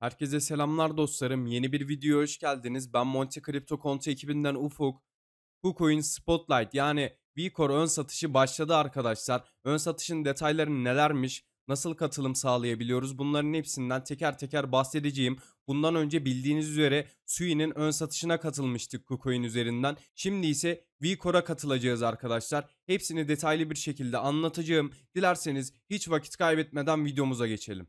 Herkese selamlar dostlarım. Yeni bir videoya hoş geldiniz. Ben Monte Crypto Konti ekibinden Ufuk. KuCoin Spotlight yani Vcore ön satışı başladı arkadaşlar. Ön satışın detayları nelermiş? Nasıl katılım sağlayabiliyoruz? Bunların hepsinden teker teker bahsedeceğim. Bundan önce bildiğiniz üzere Sui'nin ön satışına katılmıştık KuCoin üzerinden. Şimdi ise VCore'a katılacağız arkadaşlar. Hepsini detaylı bir şekilde anlatacağım. Dilerseniz hiç vakit kaybetmeden videomuza geçelim.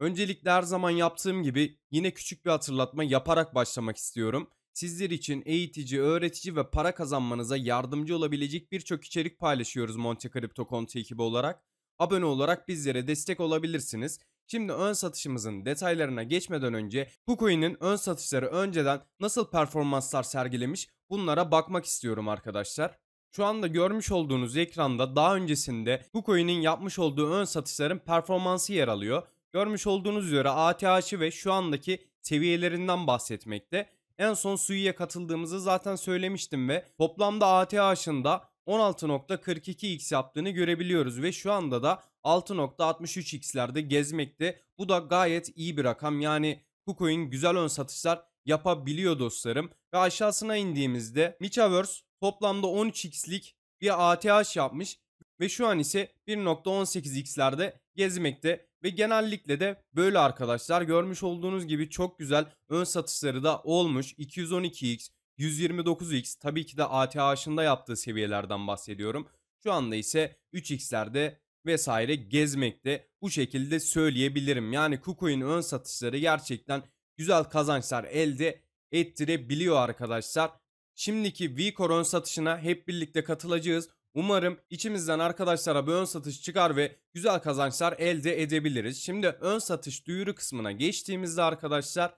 Öncelikle her zaman yaptığım gibi yine küçük bir hatırlatma yaparak başlamak istiyorum. Sizler için eğitici, öğretici ve para kazanmanıza yardımcı olabilecek birçok içerik paylaşıyoruz Monte Crypto Conti ekibi olarak. Abone olarak bizlere destek olabilirsiniz. Şimdi ön satışımızın detaylarına geçmeden önce bu coin'in ön satışları önceden nasıl performanslar sergilemiş bunlara bakmak istiyorum arkadaşlar. Şu anda görmüş olduğunuz ekranda daha öncesinde bu coin'in yapmış olduğu ön satışların performansı yer alıyor. Görmüş olduğunuz üzere ATH'i ve şu andaki seviyelerinden bahsetmekte. En son suyuya katıldığımızı zaten söylemiştim ve toplamda ATH'ın da 16.42x yaptığını görebiliyoruz ve şu anda da 6.63x'lerde gezmekte. Bu da gayet iyi bir rakam. Yani KuCoin güzel ön satışlar yapabiliyor dostlarım. Ve aşağısına indiğimizde Miçaverse toplamda 13x'lik bir ATH yapmış ve şu an ise 1.18x'lerde gezmekte ve genellikle de böyle arkadaşlar görmüş olduğunuz gibi çok güzel ön satışları da olmuş 212x 129x tabii ki de ATH'ında yaptığı seviyelerden bahsediyorum. Şu anda ise 3x'lerde vesaire gezmekte bu şekilde söyleyebilirim. Yani KuCoin ön satışları gerçekten güzel kazançlar elde ettirebiliyor arkadaşlar. Şimdiki VCOR ön satışına hep birlikte katılacağız. Umarım içimizden arkadaşlara bir ön satış çıkar ve güzel kazançlar elde edebiliriz. Şimdi ön satış duyuru kısmına geçtiğimizde arkadaşlar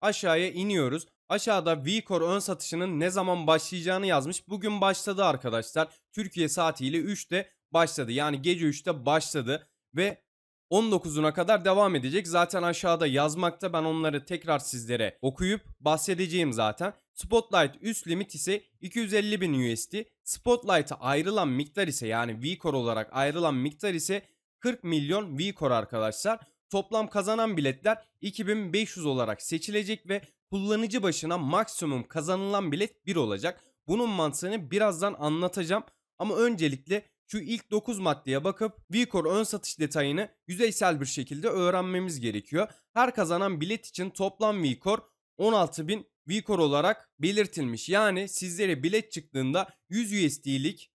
aşağıya iniyoruz. Aşağıda VCor ön satışının ne zaman başlayacağını yazmış. Bugün başladı arkadaşlar. Türkiye saatiyle 3'te başladı. Yani gece 3'te başladı ve 19'una kadar devam edecek. Zaten aşağıda yazmakta ben onları tekrar sizlere okuyup bahsedeceğim zaten. Spotlight üst limit ise 250 bin USD. Spotlight'a ayrılan miktar ise yani VCore olarak ayrılan miktar ise 40 milyon VCore arkadaşlar. Toplam kazanan biletler 2500 olarak seçilecek ve kullanıcı başına maksimum kazanılan bilet 1 olacak. Bunun mantığını birazdan anlatacağım. Ama öncelikle şu ilk 9 maddeye bakıp Vicor ön satış detayını yüzeysel bir şekilde öğrenmemiz gerekiyor. Her kazanan bilet için toplam Vicor 16.000 Vicor olarak belirtilmiş. Yani sizlere bilet çıktığında 100 USD'lik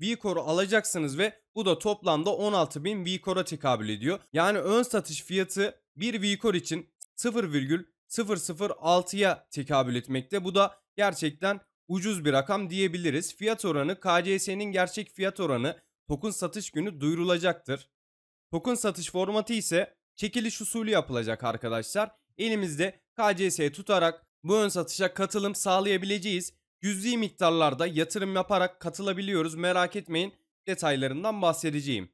Vicor'u alacaksınız ve bu da toplamda 16.000 Vicor'a tekabül ediyor. Yani ön satış fiyatı bir Vicor için 0,006'ya tekabül etmekte. Bu da gerçekten ucuz bir rakam diyebiliriz. Fiyat oranı KCS'nin gerçek fiyat oranı token satış günü duyurulacaktır. Token satış formatı ise çekiliş usulü yapılacak arkadaşlar. Elimizde KCS tutarak bu ön satışa katılım sağlayabileceğiz. Cüzdi miktarlarda yatırım yaparak katılabiliyoruz. Merak etmeyin detaylarından bahsedeceğim.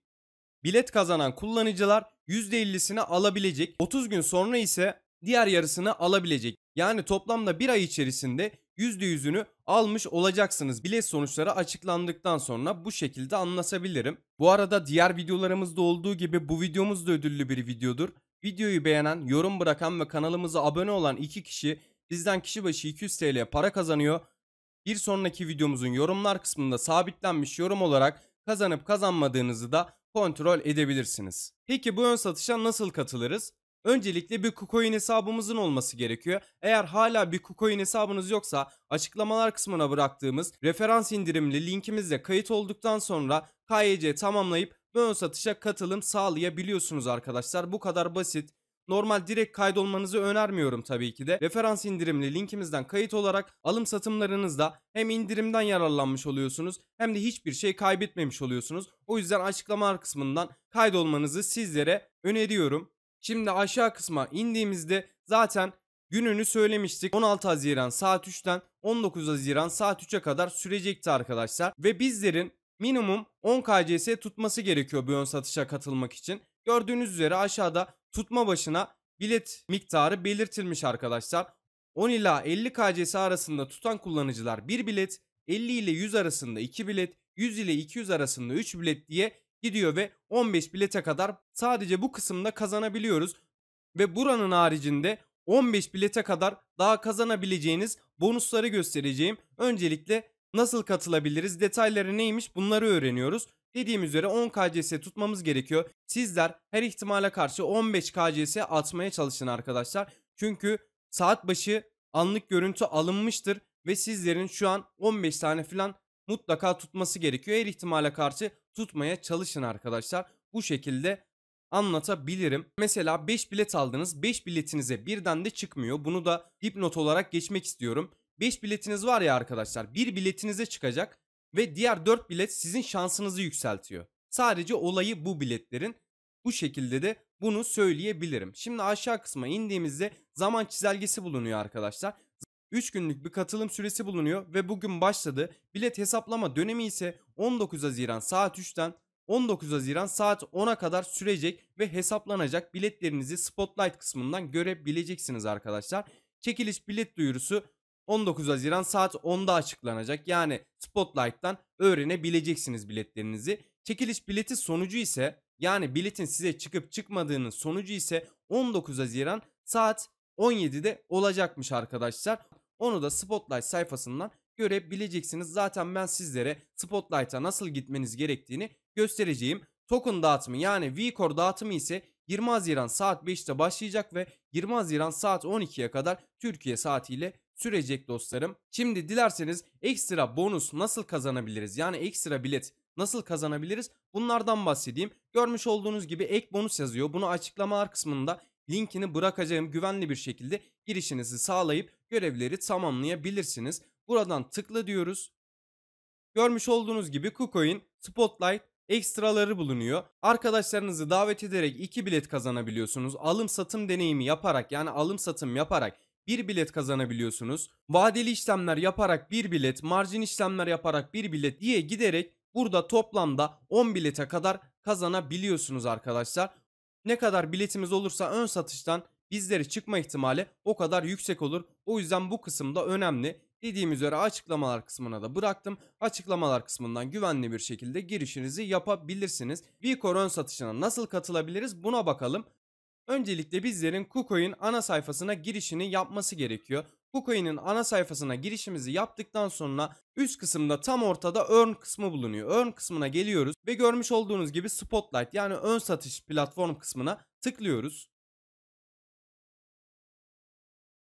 Bilet kazanan kullanıcılar %50'sini alabilecek. 30 gün sonra ise diğer yarısını alabilecek. Yani toplamda bir ay içerisinde %100'ünü almış olacaksınız. Bilet sonuçları açıklandıktan sonra bu şekilde anlatabilirim. Bu arada diğer videolarımızda olduğu gibi bu videomuz da ödüllü bir videodur. Videoyu beğenen, yorum bırakan ve kanalımıza abone olan iki kişi bizden kişi başı 200 TL para kazanıyor. Bir sonraki videomuzun yorumlar kısmında sabitlenmiş yorum olarak kazanıp kazanmadığınızı da kontrol edebilirsiniz. Peki bu ön satışa nasıl katılırız? Öncelikle bir KuCoin hesabımızın olması gerekiyor. Eğer hala bir KuCoin hesabınız yoksa açıklamalar kısmına bıraktığımız referans indirimli linkimizle kayıt olduktan sonra KYC tamamlayıp ön satışa katılım sağlayabiliyorsunuz arkadaşlar. Bu kadar basit. Normal direkt kaydolmanızı önermiyorum tabii ki de. Referans indirimli linkimizden kayıt olarak alım satımlarınızda hem indirimden yararlanmış oluyorsunuz hem de hiçbir şey kaybetmemiş oluyorsunuz. O yüzden açıklamalar kısmından kaydolmanızı sizlere öneriyorum. Şimdi aşağı kısma indiğimizde zaten gününü söylemiştik. 16 Haziran saat 3'ten 19 Haziran saat 3'e kadar sürecekti arkadaşlar. Ve bizlerin minimum 10 KCS tutması gerekiyor bu ön satışa katılmak için. Gördüğünüz üzere aşağıda tutma başına bilet miktarı belirtilmiş arkadaşlar. 10 ila 50 KCS arasında tutan kullanıcılar 1 bilet, 50 ile 100 arasında 2 bilet, 100 ile 200 arasında 3 bilet diye gidiyor ve 15 bilete kadar sadece bu kısımda kazanabiliyoruz. Ve buranın haricinde 15 bilete kadar daha kazanabileceğiniz bonusları göstereceğim. Öncelikle nasıl katılabiliriz, detayları neymiş bunları öğreniyoruz. Dediğim üzere 10 KCS tutmamız gerekiyor. Sizler her ihtimale karşı 15 KCS atmaya çalışın arkadaşlar. Çünkü saat başı anlık görüntü alınmıştır ve sizlerin şu an 15 tane falan mutlaka tutması gerekiyor. Her ihtimale karşı tutmaya çalışın arkadaşlar. Bu şekilde anlatabilirim. Mesela 5 bilet aldınız. 5 biletinize birden de çıkmıyor. Bunu da dipnot olarak geçmek istiyorum. 5 biletiniz var ya arkadaşlar. Bir biletinize çıkacak ve diğer 4 bilet sizin şansınızı yükseltiyor. Sadece olayı bu biletlerin. Bu şekilde de bunu söyleyebilirim. Şimdi aşağı kısma indiğimizde zaman çizelgesi bulunuyor arkadaşlar. 3 günlük bir katılım süresi bulunuyor ve bugün başladı. Bilet hesaplama dönemi ise 19 Haziran saat 3'ten 19 Haziran saat 10'a kadar sürecek ve hesaplanacak biletlerinizi Spotlight kısmından görebileceksiniz arkadaşlar. Çekiliş bilet duyurusu 19 Haziran saat 10'da açıklanacak. Yani Spotlight'tan öğrenebileceksiniz biletlerinizi. Çekiliş bileti sonucu ise yani biletin size çıkıp çıkmadığının sonucu ise 19 Haziran saat 17'de olacakmış arkadaşlar. Onu da Spotlight sayfasından görebileceksiniz. Zaten ben sizlere Spotlight'a nasıl gitmeniz gerektiğini göstereceğim. Token dağıtımı yani VCore dağıtımı ise 20 Haziran saat 5'te başlayacak ve 20 Haziran saat 12'ye kadar Türkiye saatiyle sürecek dostlarım. Şimdi dilerseniz ekstra bonus nasıl kazanabiliriz? Yani ekstra bilet nasıl kazanabiliriz? Bunlardan bahsedeyim. Görmüş olduğunuz gibi ek bonus yazıyor. Bunu açıklamalar kısmında linkini bırakacağım. Güvenli bir şekilde girişinizi sağlayıp görevleri tamamlayabilirsiniz. Buradan tıkla diyoruz. Görmüş olduğunuz gibi KuCoin, Spotlight, ekstraları bulunuyor. Arkadaşlarınızı davet ederek 2 bilet kazanabiliyorsunuz. Alım satım deneyimi yaparak yani alım satım yaparak 1 bilet kazanabiliyorsunuz. Vadeli işlemler yaparak 1 bilet, marjin işlemler yaparak 1 bilet diye giderek burada toplamda 10 bilete kadar kazanabiliyorsunuz arkadaşlar. Ne kadar biletimiz olursa ön satıştan bizleri çıkma ihtimali o kadar yüksek olur. O yüzden bu kısımda önemli. Dediğim üzere açıklamalar kısmına da bıraktım. Açıklamalar kısmından güvenli bir şekilde girişinizi yapabilirsiniz. Vicor ön satışına nasıl katılabiliriz buna bakalım. Öncelikle bizlerin KuCoin ana sayfasına girişini yapması gerekiyor. KuCoin'in ana sayfasına girişimizi yaptıktan sonra üst kısımda tam ortada Earn kısmı bulunuyor. Earn kısmına geliyoruz ve görmüş olduğunuz gibi Spotlight yani ön satış platform kısmına tıklıyoruz.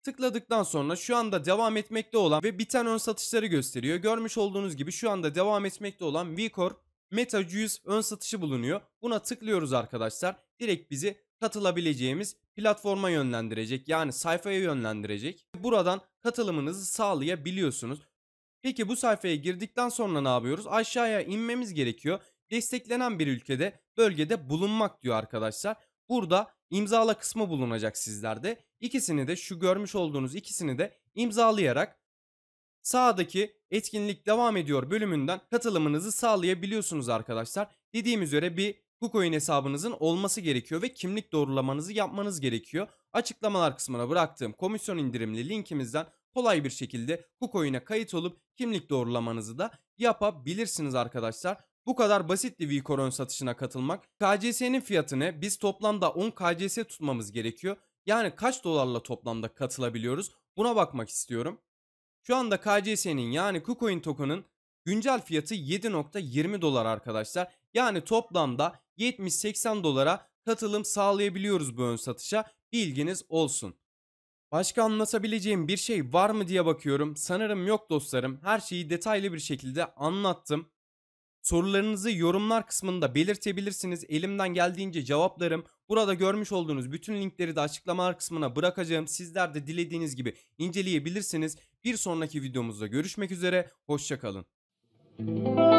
Tıkladıktan sonra şu anda devam etmekte olan ve biten ön satışları gösteriyor. Görmüş olduğunuz gibi şu anda devam etmekte olan Vicor Meta 100 ön satışı bulunuyor. Buna tıklıyoruz arkadaşlar. Direkt bizi katılabileceğimiz platforma yönlendirecek. Yani sayfaya yönlendirecek. Buradan katılımınızı sağlayabiliyorsunuz. Peki bu sayfaya girdikten sonra ne yapıyoruz? Aşağıya inmemiz gerekiyor. Desteklenen bir ülkede, bölgede bulunmak diyor arkadaşlar. Burada imzala kısmı bulunacak sizlerde. İkisini de şu görmüş olduğunuz ikisini de imzalayarak sağdaki etkinlik devam ediyor bölümünden katılımınızı sağlayabiliyorsunuz arkadaşlar. Dediğim üzere bir KuCoin hesabınızın olması gerekiyor ve kimlik doğrulamanızı yapmanız gerekiyor. Açıklamalar kısmına bıraktığım komisyon indirimli linkimizden kolay bir şekilde KuCoin'e kayıt olup kimlik doğrulamanızı da yapabilirsiniz arkadaşlar. Bu kadar basitti VCoin satışına katılmak. KCS'nin fiyatını biz toplamda 10 KCS tutmamız gerekiyor. Yani kaç dolarla toplamda katılabiliyoruz? Buna bakmak istiyorum. Şu anda KCS'nin yani KuCoin token'ın güncel fiyatı 7.20 dolar arkadaşlar. Yani toplamda 70-80 dolara katılım sağlayabiliyoruz bu ön satışa. Bilginiz olsun. Başka anlatabileceğim bir şey var mı diye bakıyorum. Sanırım yok dostlarım. Her şeyi detaylı bir şekilde anlattım. Sorularınızı yorumlar kısmında belirtebilirsiniz. Elimden geldiğince cevaplarım. Burada görmüş olduğunuz bütün linkleri de açıklamalar kısmına bırakacağım. Sizler de dilediğiniz gibi inceleyebilirsiniz. Bir sonraki videomuzda görüşmek üzere. Hoşçakalın. Müzik